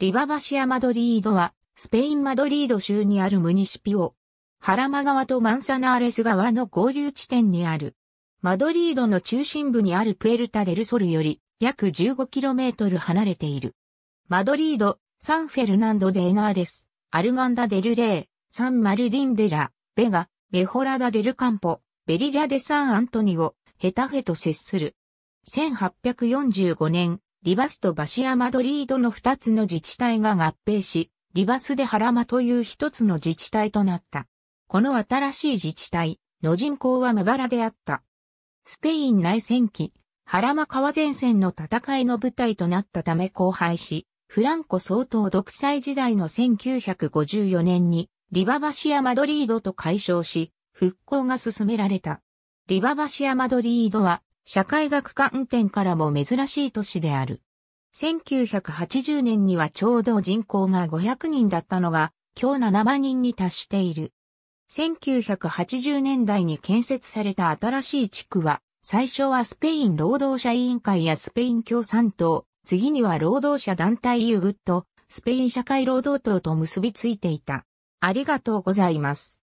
リババシア・マドリードは、スペイン・マドリード州にあるムニシピオ。ハラマ川とマンサナーレス川の合流地点にある。マドリードの中心部にあるプエルタ・デルソルより約 15km 離れている。マドリード、サンフェルナンド・デ・エナーレス、アルガンダ・デル・レイ、サン・マルディン・デラ、ベガ、メホラダ・デル・カンポ、ベリラ・デ・サン・アントニオ、ヘタフェと接する。1845年、リバスとバシアマドリードの二つの自治体が合併し、リバスでハラマという一つの自治体となった。この新しい自治体の人口はまばらであった。スペイン内戦期、ハラマ川前線の戦いの舞台となったため荒廃し、フランコ総統独裁時代の1954年にリババシアマドリードと解消し、復興が進められた。リババシアマドリードは社会学観点からも珍しい都市である。1980年にはちょうど人口が500人だったのが、今日7万人に達している。1980年代に建設された新しい地区は、最初はスペイン労働者委員会やスペイン共産党、次には労働者団体ユーグッド、スペイン社会労働党と結びついていた。ありがとうございます。